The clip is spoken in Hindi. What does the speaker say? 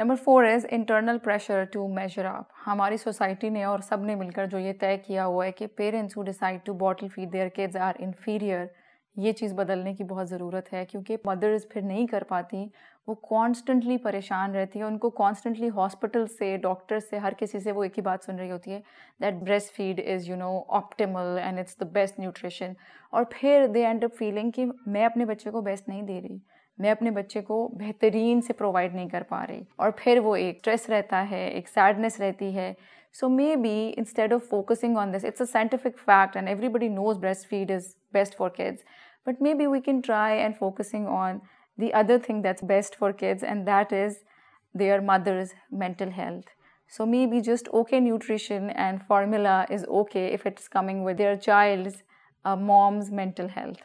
number four is internal pressure to measure up हमारी सोसाइटी ने और सब ने मिलकर जो ये तय किया हुआ है कि parents who decide to bottle feed their kids are inferior ये चीज़ बदलने की बहुत ज़रूरत है क्योंकि मदर्स फिर नहीं कर पाती वो कॉन्स्टेंटली परेशान रहती है उनको कॉन्स्टेंटली हॉस्पिटल से डॉक्टर से हर किसी से वो एक ही बात सुन रही होती है that breast feed is you know optimal and it's the best nutrition और फिर दे एंड अप फीलिंग कि मैं अपने बच्चे को बेस्ट नहीं दे रही मैं अपने बच्चे को बेहतरीन से प्रोवाइड नहीं कर पा रही और फिर वो एक स्ट्रेस रहता है एक सैडनेस रहती है so maybe instead of focusing on this it's a scientific fact and everybody knows breast feed is best for kids but maybe we can try and focusing on the other thing that's best for kids and that is their mothers mental health so maybe just okay nutrition and formula is okay if it's coming with their child moms mental health